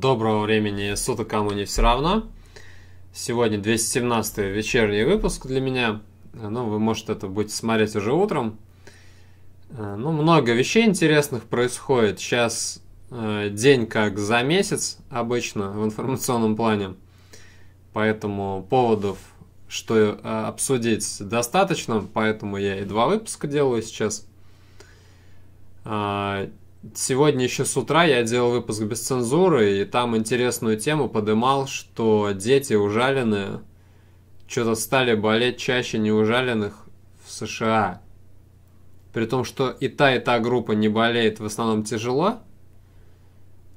Доброго времени суток, кому не все равно. Сегодня 217 вечерний выпуск для меня. Ну, вы, может, это будете смотреть уже утром. Э, ну, много вещей интересных происходит. Сейчас э, день как за месяц обычно в информационном плане. Поэтому поводов, что э, обсудить, достаточно. Поэтому я и два выпуска делаю сейчас. А, Сегодня еще с утра я делал выпуск без цензуры, и там интересную тему подымал, что дети ужаленные что-то стали болеть чаще неужаленных в США. При том, что и та, и та группа не болеет в основном тяжело,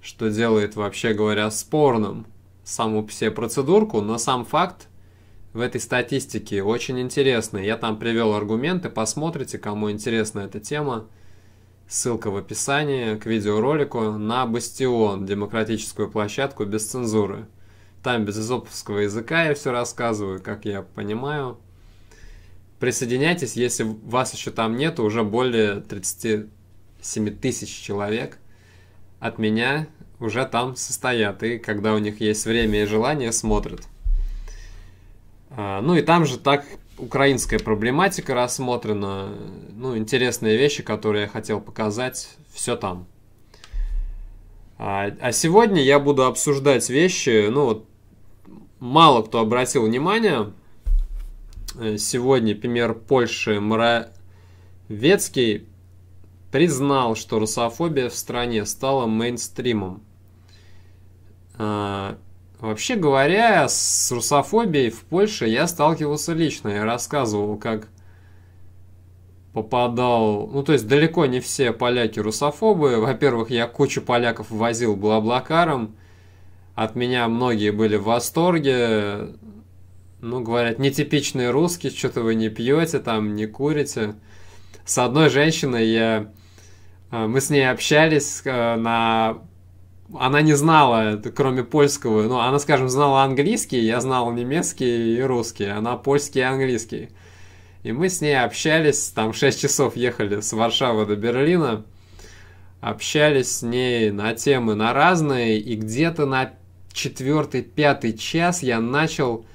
что делает, вообще говоря, спорным саму все процедурку, но сам факт в этой статистике очень интересный. Я там привел аргументы, посмотрите, кому интересна эта тема. Ссылка в описании к видеоролику на Бастион, демократическую площадку без цензуры. Там без изоповского языка я все рассказываю, как я понимаю. Присоединяйтесь, если вас еще там нет, уже более 37 тысяч человек от меня уже там состоят, и когда у них есть время и желание, смотрят. А, ну и там же так украинская проблематика рассмотрена, ну, интересные вещи, которые я хотел показать, все там. А, а сегодня я буду обсуждать вещи, ну, вот, мало кто обратил внимание, э, сегодня премьер Польши Моровецкий признал, что русофобия в стране стала мейнстримом. А, Вообще говоря, с русофобией в Польше я сталкивался лично. Я рассказывал, как попадал... Ну, то есть далеко не все поляки русофобы. Во-первых, я кучу поляков возил блаблакаром. От меня многие были в восторге. Ну, говорят, нетипичные русские, что-то вы не пьете, там, не курите. С одной женщиной я... Э, мы с ней общались э, на она не знала, кроме польского, ну, она, скажем, знала английский, я знал немецкий и русский, она польский и английский. И мы с ней общались, там 6 часов ехали с Варшавы до Берлина, общались с ней на темы на разные, и где-то на четвертый-пятый час я начал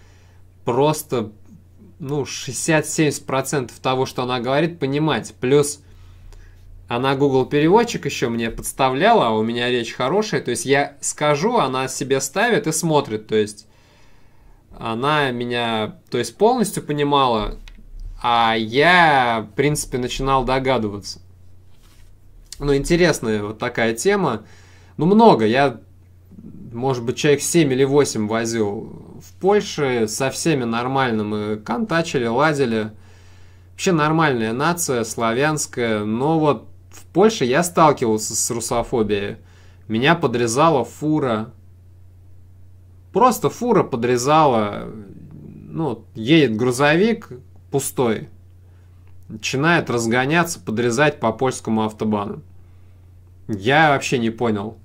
просто, ну, 60-70% того, что она говорит, понимать. Плюс она Google переводчик еще мне подставляла, а у меня речь хорошая, то есть я скажу, она себе ставит и смотрит, то есть она меня, то есть полностью понимала, а я, в принципе, начинал догадываться. Ну, интересная вот такая тема. Ну, много. Я, может быть, человек 7 или 8 возил в Польше. Со всеми нормально мы контачили, ладили. Вообще нормальная нация, славянская. Но вот в Польше я сталкивался с русофобией. Меня подрезала фура. Просто фура подрезала. Ну, едет грузовик пустой. Начинает разгоняться, подрезать по польскому автобану. Я вообще не понял.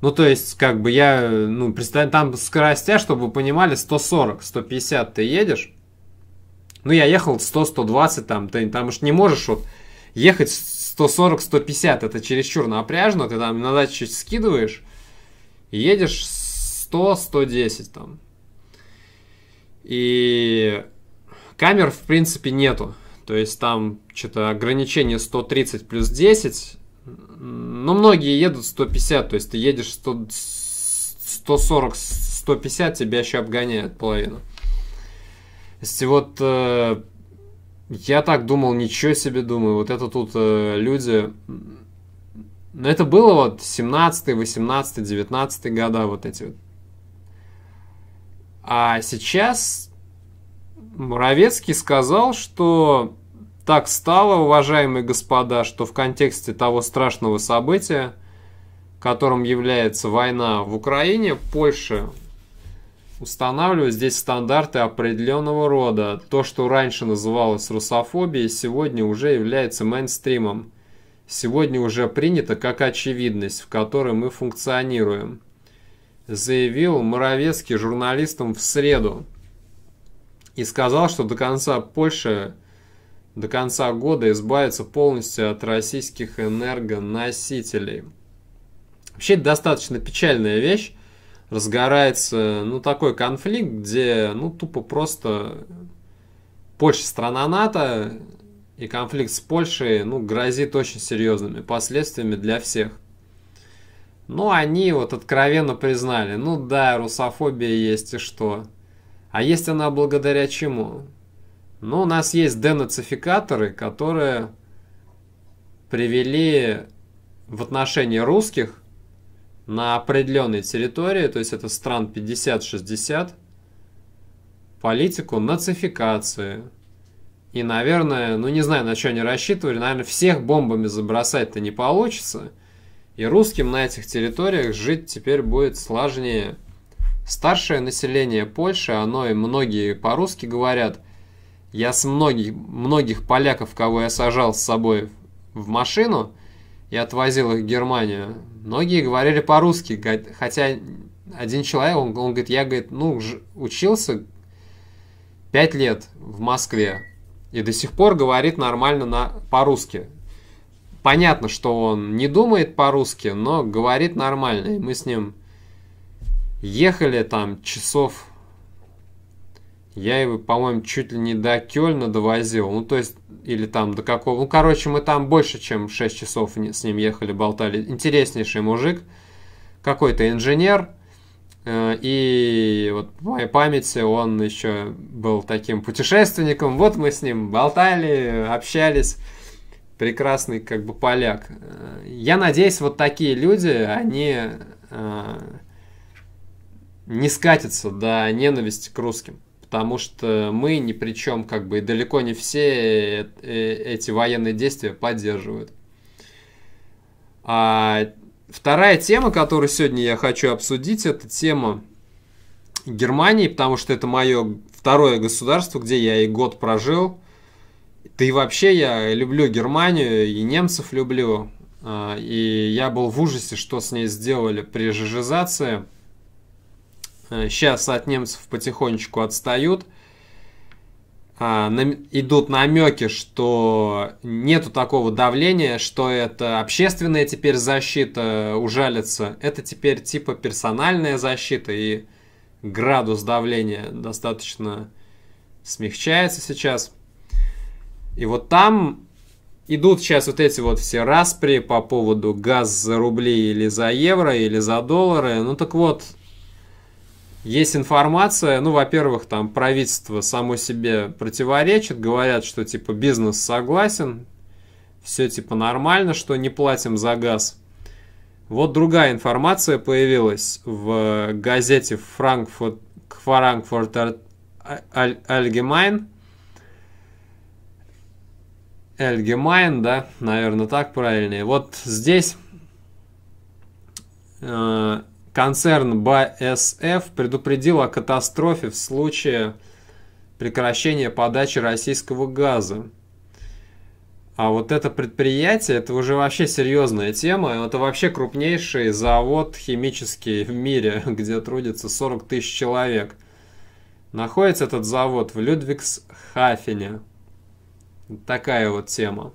Ну, то есть, как бы я, ну, представь, там скоростя, чтобы вы понимали, 140, 150 ты едешь. Ну, я ехал 100, 120, там, ты там уж не можешь вот ехать 140-150 это чересчур напряжно, ты там иногда чуть скидываешь, едешь 100-110 там. И камер, в принципе, нету. То есть там что-то ограничение 130 плюс 10, но многие едут 150, то есть ты едешь 100, 140, 150, тебя еще обгоняет половину. То есть вот э, я так думал, ничего себе думаю. Вот это тут э, люди... Но ну, это было вот 17, 18, 19 года, вот эти вот. А сейчас Муравецкий сказал, что так стало, уважаемые господа, что в контексте того страшного события, которым является война в Украине, Польша Устанавливают здесь стандарты определенного рода. То, что раньше называлось русофобией, сегодня уже является мейнстримом. Сегодня уже принято как очевидность, в которой мы функционируем. Заявил Моровецкий журналистам в среду. И сказал, что до конца Польши до конца года избавится полностью от российских энергоносителей. Вообще это достаточно печальная вещь, разгорается, ну, такой конфликт, где, ну, тупо просто Польша страна НАТО, и конфликт с Польшей, ну, грозит очень серьезными последствиями для всех. Ну, они вот откровенно признали, ну да, русофобия есть и что. А есть она благодаря чему? Ну, у нас есть денацификаторы, которые привели в отношении русских на определенной территории, то есть это стран 50-60, политику нацификации. И, наверное, ну не знаю, на что они рассчитывали, наверное, всех бомбами забросать-то не получится. И русским на этих территориях жить теперь будет сложнее. Старшее население Польши, оно и многие по-русски говорят. Я с многих, многих поляков, кого я сажал с собой в машину – и отвозил их в Германию. Многие говорили по-русски, хотя один человек, он, он говорит, я, говорит, ну, учился пять лет в Москве и до сих пор говорит нормально на, по-русски. Понятно, что он не думает по-русски, но говорит нормально. И мы с ним ехали там часов я его, по-моему, чуть ли не до Кёльна довозил. Ну, то есть, или там до какого. Ну, короче, мы там больше, чем 6 часов с ним ехали, болтали. Интереснейший мужик, какой-то инженер. Э, и вот в моей памяти он еще был таким путешественником. Вот мы с ним болтали, общались. Прекрасный как бы поляк. Э, я надеюсь, вот такие люди, они э, не скатятся до ненависти к русским потому что мы ни при чем, как бы, и далеко не все э, эти военные действия поддерживают. А вторая тема, которую сегодня я хочу обсудить, это тема Германии, потому что это мое второе государство, где я и год прожил. Да и вообще я люблю Германию, и немцев люблю. А, и я был в ужасе, что с ней сделали при жижизации – Сейчас э, от немцев потихонечку отстают. А, идут намеки, что нету такого давления, что это общественная теперь защита э, ужалится. Это теперь типа персональная защита, и градус давления достаточно смягчается сейчас. И вот там идут сейчас вот эти вот все распри по поводу газ за рубли или за евро, или за доллары. Ну так вот, есть информация, ну, во-первых, там правительство само себе противоречит, говорят, что типа бизнес согласен, все типа нормально, что не платим за газ. Вот другая информация появилась в газете Frankfurt, Frankfurt Allgemein. Allgemein, да, наверное, так правильнее. Вот здесь э, Концерн БАСФ предупредил о катастрофе в случае прекращения подачи российского газа. А вот это предприятие, это уже вообще серьезная тема. Это вообще крупнейший завод химический в мире, где трудится 40 тысяч человек. Находится этот завод в Людвигсхафене. Такая вот тема.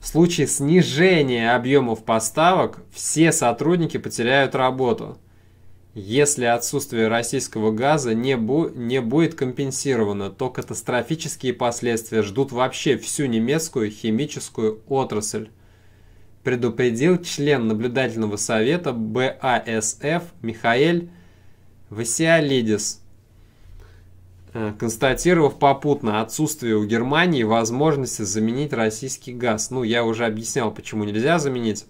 В случае снижения объемов поставок все сотрудники потеряют работу, если отсутствие российского газа не, бу не будет компенсировано, то катастрофические последствия ждут вообще всю немецкую химическую отрасль, предупредил член наблюдательного совета БАСФ Михаэль Васиалидис. Э, констатировав попутно отсутствие у Германии возможности заменить российский газ. Ну, я уже объяснял, почему нельзя заменить.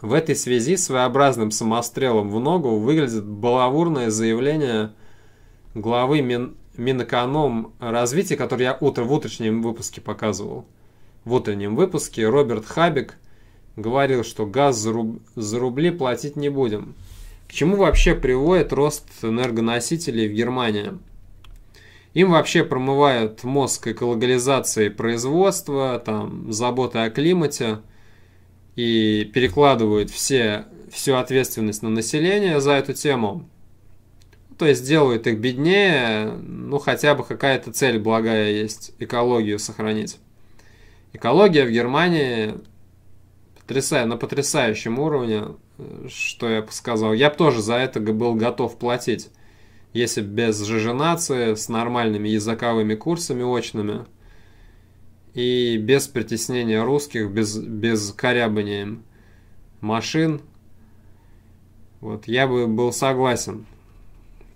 В этой связи своеобразным самострелом в ногу выглядит балавурное заявление главы Мин Минэконом развития, который я утро в утреннем выпуске показывал. В утреннем выпуске Роберт Хабик говорил, что газ за, руб за рубли платить не будем. К чему вообще приводит рост энергоносителей в Германии? Им вообще промывают мозг экологализации производства, там, заботы о климате и перекладывают все, всю ответственность на население за эту тему. То есть делают их беднее, ну хотя бы какая-то цель благая есть, экологию сохранить. Экология в Германии потрясая, на потрясающем уровне, э, что я бы сказал. Я бы тоже за это был готов платить если без жиженации, с нормальными языковыми курсами очными и без притеснения русских, без, без корябания машин. Вот я бы был согласен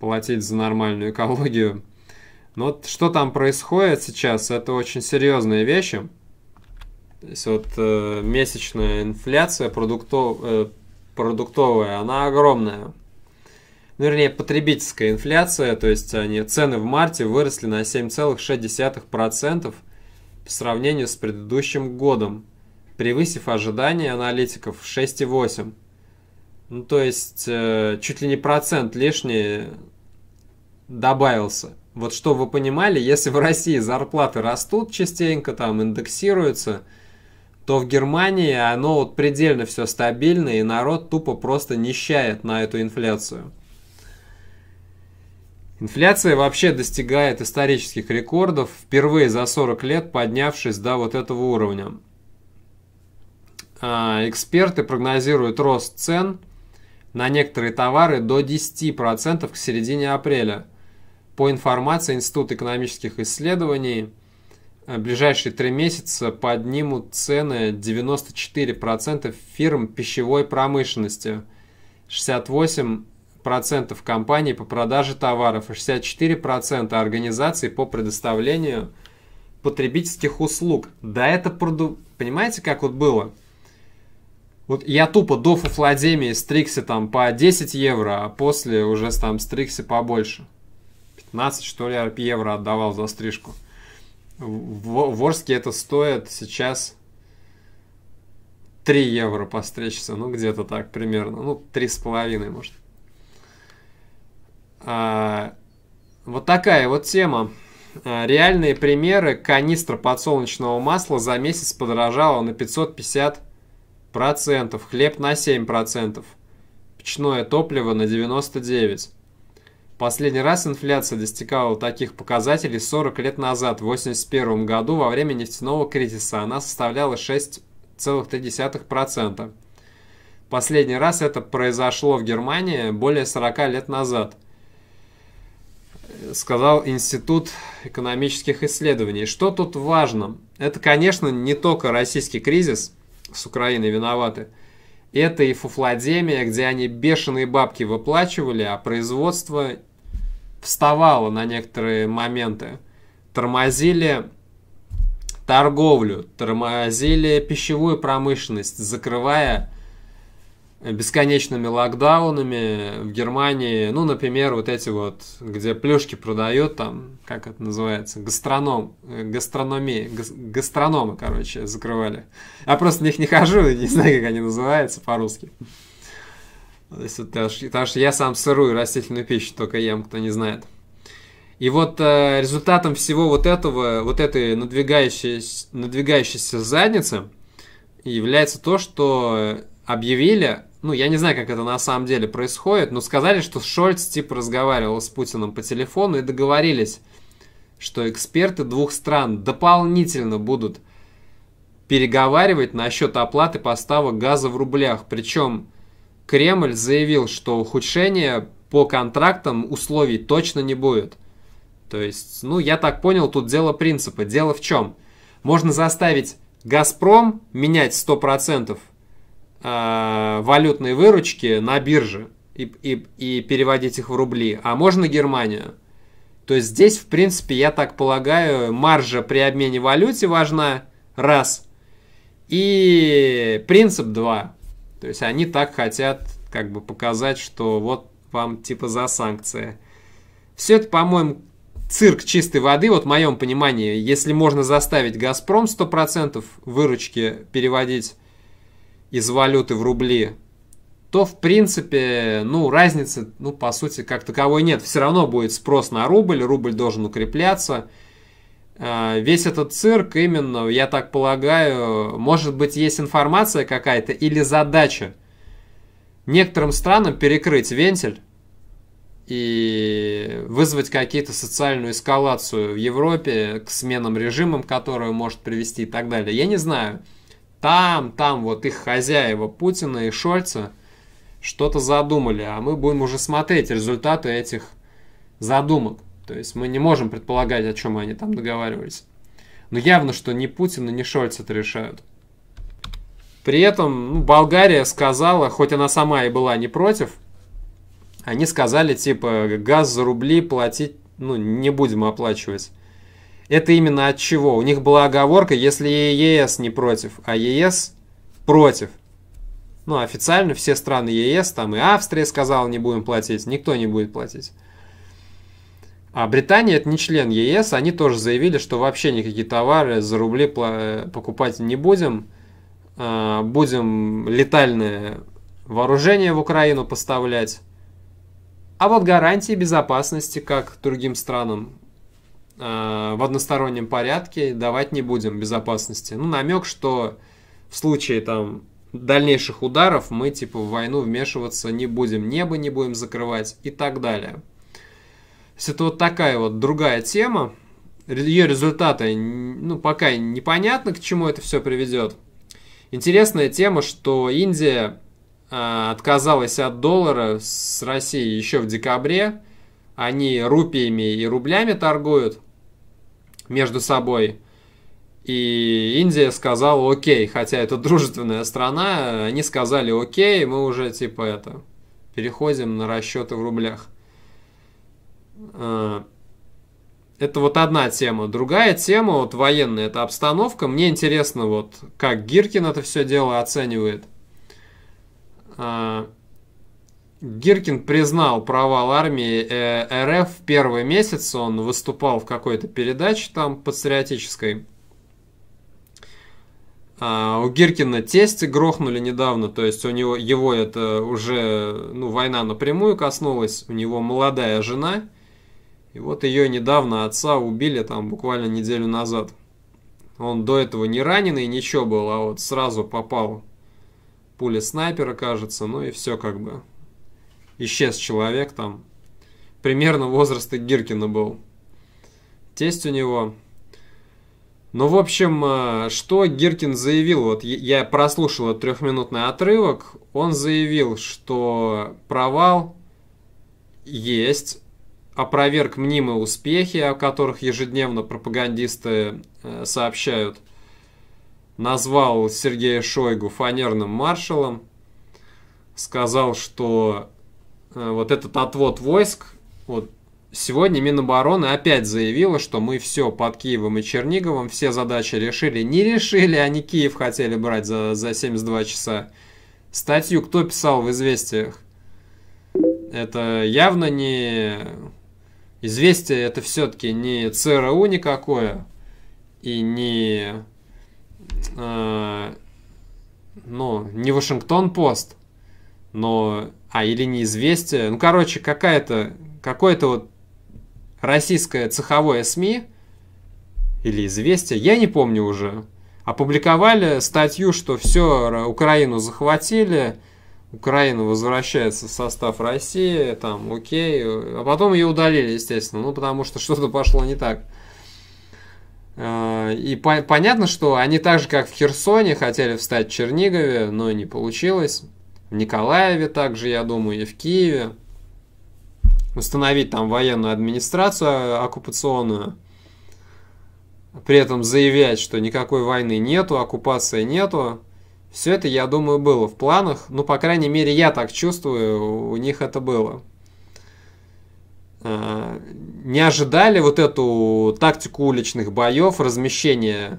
платить за нормальную экологию. Но вот что там происходит сейчас, это очень серьезные вещи. То есть вот э, месячная инфляция продуктов, э, продуктовая, она огромная ну, вернее, потребительская инфляция, то есть они, цены в марте выросли на 7,6% по сравнению с предыдущим годом, превысив ожидания аналитиков в 6,8%. Ну, то есть, э, чуть ли не процент лишний добавился. Вот что вы понимали, если в России зарплаты растут частенько, там индексируются, то в Германии оно вот предельно все стабильно, и народ тупо просто нищает на эту инфляцию. Инфляция вообще достигает исторических рекордов, впервые за 40 лет поднявшись до вот этого уровня. А, эксперты прогнозируют рост цен на некоторые товары до 10% к середине апреля. По информации Института экономических исследований, в э, ближайшие три месяца поднимут цены 94% фирм пищевой промышленности, 68% процентов компаний по продаже товаров и 64% организаций по предоставлению потребительских услуг. Да это, проду... понимаете, как вот было? Вот я тупо до фуфладемии стрикся там по 10 евро, а после уже там стрикся побольше. 15, что ли, евро отдавал за стрижку. В, в Орске это стоит сейчас 3 евро постричься, ну где-то так примерно, ну 3,5 может. А, вот такая вот тема. А, реальные примеры. Канистра подсолнечного масла за месяц подорожала на 550%, хлеб на 7%, печное топливо на 99%. Последний раз инфляция достигала таких показателей 40 лет назад, в 1981 году, во время нефтяного кризиса. Она составляла 6,3%. Последний раз это произошло в Германии более 40 лет назад – сказал Институт экономических исследований. Что тут важно? Это, конечно, не только российский кризис с Украиной виноваты. Это и фуфладемия, где они бешеные бабки выплачивали, а производство вставало на некоторые моменты. Тормозили торговлю, тормозили пищевую промышленность, закрывая бесконечными локдаунами в Германии, ну, например, вот эти вот, где плюшки продают, там, как это называется, гастроном, э, гастрономии, гастрономы, короче, закрывали. Я просто в них не хожу не знаю, как они называются по-русски. Потому что я сам сырую растительную пищу только ем, кто не знает. И вот э, результатом всего вот этого, вот этой надвигающейся, надвигающейся задницы является то, что объявили ну, я не знаю, как это на самом деле происходит, но сказали, что Шольц, типа, разговаривал с Путиным по телефону и договорились, что эксперты двух стран дополнительно будут переговаривать насчет оплаты поставок газа в рублях. Причем Кремль заявил, что ухудшения по контрактам условий точно не будет. То есть, ну, я так понял, тут дело принципа. Дело в чем? Можно заставить «Газпром» менять 100%, э, валютные выручки на бирже и, и, и переводить их в рубли, а можно Германию. То есть здесь, в принципе, я так полагаю, маржа при обмене валюте важна, раз, и принцип два. То есть они так хотят как бы показать, что вот вам типа за санкции. Все это, по-моему, цирк чистой воды, вот в моем понимании, если можно заставить «Газпром» 100% выручки переводить из валюты в рубли, то в принципе, ну, разницы, ну, по сути, как таковой нет. Все равно будет спрос на рубль, рубль должен укрепляться. А, весь этот цирк именно, я так полагаю, может быть, есть информация какая-то или задача некоторым странам перекрыть вентиль и вызвать какие-то социальную эскалацию в Европе к сменам режимам, которую может привести и так далее. Я не знаю там, там вот их хозяева Путина и Шольца что-то задумали, а мы будем уже смотреть результаты этих задумок. То есть мы не можем предполагать, о чем они там договаривались. Но явно, что ни Путин и ни Шольц это решают. При этом ну, Болгария сказала, хоть она сама и была не против, они сказали, типа, газ за рубли платить ну, не будем оплачивать. Это именно от чего? У них была оговорка, если ЕС не против, а ЕС против. Ну, официально все страны ЕС, там и Австрия сказала, не будем платить, никто не будет платить. А Британия это не член ЕС, они тоже заявили, что вообще никакие товары за рубли э, покупать не будем. А, будем летальное вооружение в Украину поставлять. А вот гарантии безопасности, как другим странам, Э, в одностороннем порядке давать не будем безопасности. Ну, намек, что в случае там дальнейших ударов мы типа в войну вмешиваться не будем, небо не будем закрывать и так далее. То есть это вот такая вот другая тема. Ее результаты, ну, пока непонятно, к чему это все приведет. Интересная тема, что Индия э, отказалась от доллара с Россией еще в декабре. Они рупиями и рублями торгуют между собой. И Индия сказала окей, хотя это дружественная страна, они сказали окей, мы уже типа это, переходим на расчеты в рублях. А, это вот одна тема. Другая тема, вот военная, это обстановка. Мне интересно, вот как Гиркин это все дело оценивает. А, Гиркин признал провал армии э, РФ в первый месяц. Он выступал в какой-то передаче там патриотической. А у Гиркина тести грохнули недавно, то есть у него его это уже ну, война напрямую коснулась. У него молодая жена, и вот ее недавно отца убили там буквально неделю назад. Он до этого не раненый, ничего был, а вот сразу попал пуля снайпера, кажется, ну и все как бы исчез человек там. Примерно возраста Гиркина был. Тесть у него. Ну, в общем, а, что Гиркин заявил, вот я прослушал этот трехминутный отрывок, он заявил, что провал есть, опроверг мнимые успехи, о которых ежедневно пропагандисты э, сообщают, назвал Сергея Шойгу фанерным маршалом, сказал, что Э, вот этот отвод войск, вот сегодня Минобороны опять заявила, что мы все под Киевом и Черниговым, все задачи решили. Не решили, они Киев хотели брать за, за 72 часа. Статью кто писал в «Известиях»? Это явно не... «Известия» это все-таки не ЦРУ никакое и не... Э, ну, не Вашингтон-Пост но... А, или неизвестие. Ну, короче, какая-то... Какое-то вот российское цеховое СМИ или известие, я не помню уже, опубликовали статью, что все, Украину захватили, Украина возвращается в состав России, там, окей, а потом ее удалили, естественно, ну, потому что что-то пошло не так. А, и понятно, что они так же, как в Херсоне, хотели встать в Чернигове, но не получилось в Николаеве также, я думаю, и в Киеве. Установить там военную администрацию э, оккупационную. При этом заявлять, что никакой войны нету, оккупации нету. Все это, я думаю, было в планах. Ну, по крайней мере, я так чувствую, у них это было. А, не ожидали вот эту тактику уличных боев, размещение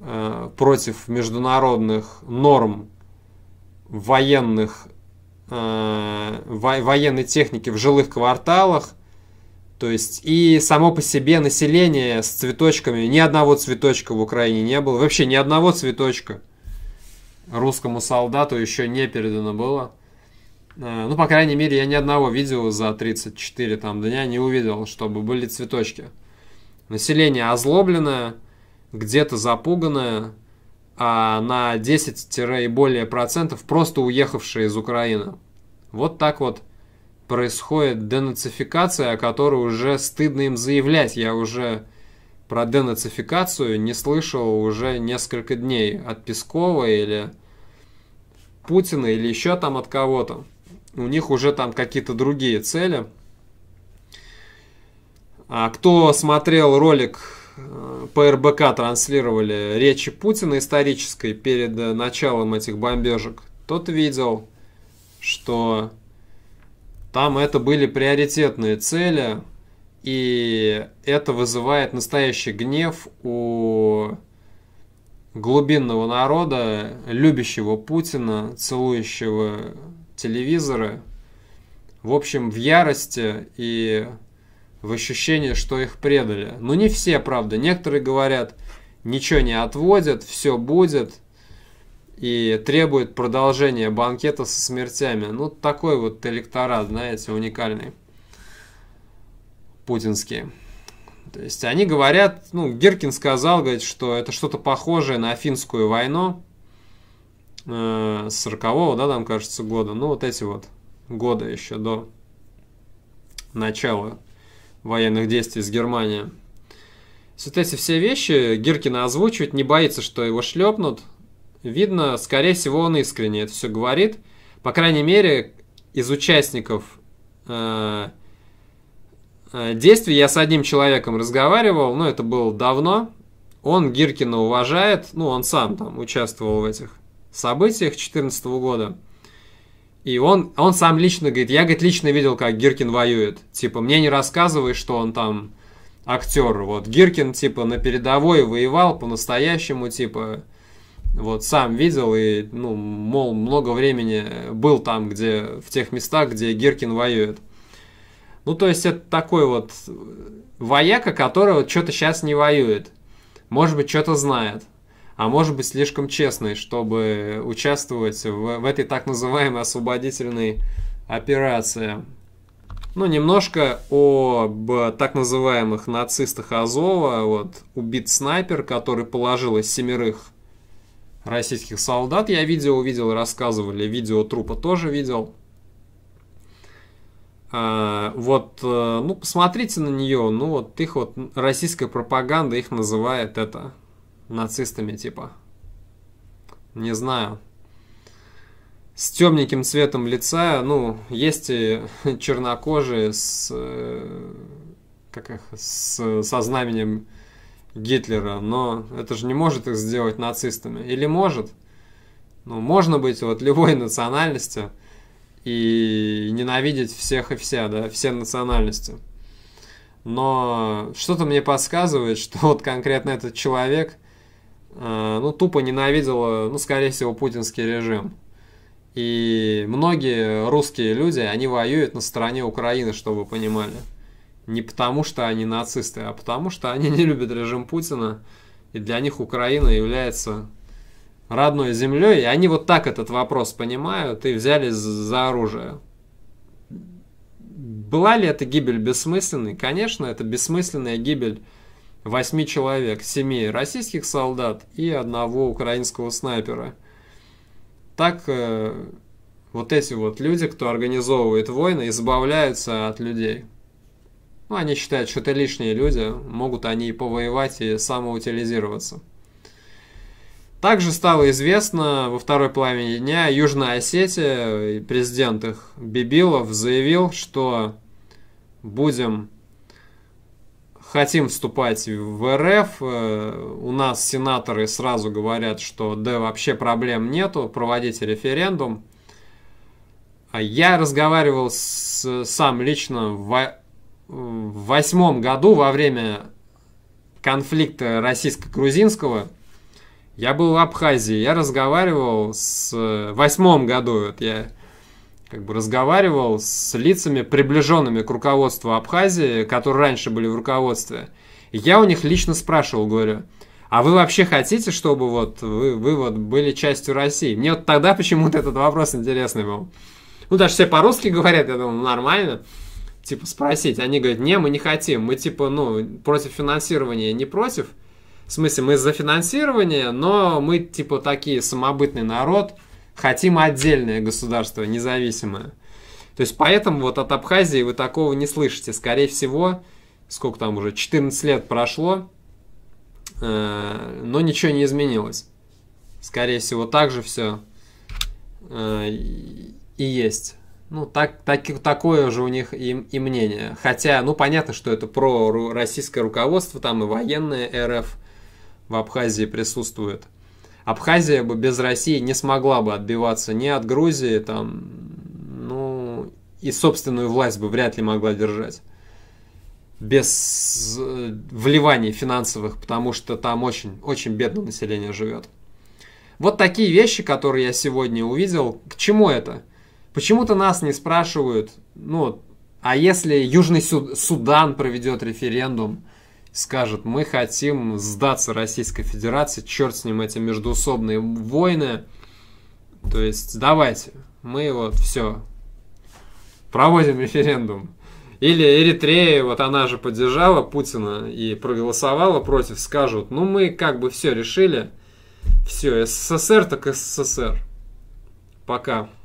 э, против международных норм военных, э, военной техники в жилых кварталах. То есть и само по себе население с цветочками, ни одного цветочка в Украине не было, вообще ни одного цветочка русскому солдату еще не передано было. Э, ну, по крайней мере, я ни одного видео за 34 там, дня не увидел, чтобы были цветочки. Население озлобленное, где-то запуганное, а на 10 и более процентов просто уехавшие из Украины. Вот так вот происходит денацификация, о которой уже стыдно им заявлять. Я уже про денацификацию не слышал уже несколько дней от Пескова или Путина или еще там от кого-то. У них уже там какие-то другие цели. А кто смотрел ролик Э, по РБК транслировали речи Путина исторической перед э, началом этих бомбежек, тот видел, что там это были приоритетные цели, и это вызывает настоящий гнев у глубинного народа, любящего Путина, целующего телевизоры. В общем, в ярости и в ощущение, что их предали. Но ну, не все, правда. Некоторые говорят, ничего не отводят, все будет, и требует продолжения банкета со смертями. Ну, такой вот электорат, знаете, уникальный, путинский. То есть они говорят, ну, Гиркин сказал, говорит, что это что-то похожее на финскую войну э, 40-го, да, там, кажется, года. Ну, вот эти вот годы еще до начала военных действий с Германией. Вот эти все вещи Гиркина озвучивает, не боится, что его шлепнут. Видно, скорее всего, он искренне это все говорит. По крайней мере, из участников э, э действий я с одним человеком разговаривал, но ну, это было давно. Он Гиркина уважает, ну, он сам там участвовал в этих событиях 2014 года. И он, он сам лично говорит, я, говорит, лично видел, как Гиркин воюет. Типа, мне не рассказывай, что он там актер. Вот Гиркин, типа, на передовой воевал по-настоящему, типа, вот сам видел и, ну, мол, много времени был там, где, в тех местах, где Гиркин воюет. Ну, то есть это такой вот вояка, которого что-то сейчас не воюет. Может быть, что-то знает а может быть слишком честной, чтобы участвовать в, в этой так называемой освободительной операции. Ну, немножко об так называемых нацистах Азова. Вот убит снайпер, который положил из семерых российских солдат. Я видео увидел, рассказывали. Видео трупа тоже видел. А, вот, э, ну, посмотрите на нее. Ну, вот их вот российская пропаганда их называет это нацистами типа. Не знаю. С темненьким цветом лица, ну, есть и чернокожие с, э, как их, с, со знаменем Гитлера, но это же не может их сделать нацистами. Или может? Ну, можно быть вот любой национальности и ненавидеть всех и вся, да, все национальности. Но что-то мне подсказывает, что вот конкретно этот человек Э, ну, тупо ненавидела, ну, скорее всего, путинский режим. И многие русские люди, они воюют на стороне Украины, чтобы вы понимали. Не потому, что они нацисты, а потому, что они не любят режим Путина, и для них Украина является родной землей, и они вот так этот вопрос понимают и взялись за оружие. Была ли эта гибель бессмысленной? Конечно, это бессмысленная гибель 8 человек, семей российских солдат и одного украинского снайпера. Так э, вот эти вот люди, кто организовывает войны, избавляются от людей. Ну, они считают, что это лишние люди, могут они и повоевать, и самоутилизироваться. Также стало известно во второй половине дня Южная Осетия, президент их Бибилов заявил, что будем хотим вступать в РФ. Э, у нас сенаторы сразу говорят, что да, вообще проблем нету, проводите референдум. А я разговаривал с, сам лично в, в восьмом году во время конфликта российско-грузинского. Я был в Абхазии, я разговаривал с... В восьмом году, вот я как бы разговаривал с лицами, приближенными к руководству Абхазии, которые раньше были в руководстве. я у них лично спрашивал, говорю, а вы вообще хотите, чтобы вот вы, вы вот были частью России? Мне вот тогда почему-то этот вопрос интересный был. Ну, даже все по-русски говорят, я думал, «Ну, нормально. Типа спросить. Они говорят, не, мы не хотим. Мы типа, ну, против финансирования не против. В смысле, мы за финансирование, но мы типа такие самобытный народ – Хотим отдельное государство, независимое. То есть поэтому вот от Абхазии вы такого не слышите. Скорее всего, сколько там уже, 14 лет прошло, э, но ничего не изменилось. Скорее всего, так же все э, и есть. Ну, так, так, такое же у них и, и мнение. Хотя, ну, понятно, что это про российское руководство, там и военное РФ в Абхазии присутствует. Абхазия бы без России не смогла бы отбиваться ни от Грузии, там, ну, и собственную власть бы вряд ли могла держать без э, вливаний финансовых, потому что там очень, очень бедное население живет. Вот такие вещи, которые я сегодня увидел. К чему это? Почему-то нас не спрашивают, ну, а если Южный Суд, Судан проведет референдум, скажет, мы хотим сдаться Российской Федерации, черт с ним эти междуусобные войны, то есть давайте, мы вот все, проводим референдум. Или Эритрея, вот она же поддержала Путина и проголосовала против, скажут, ну мы как бы все решили, все, СССР так СССР. Пока.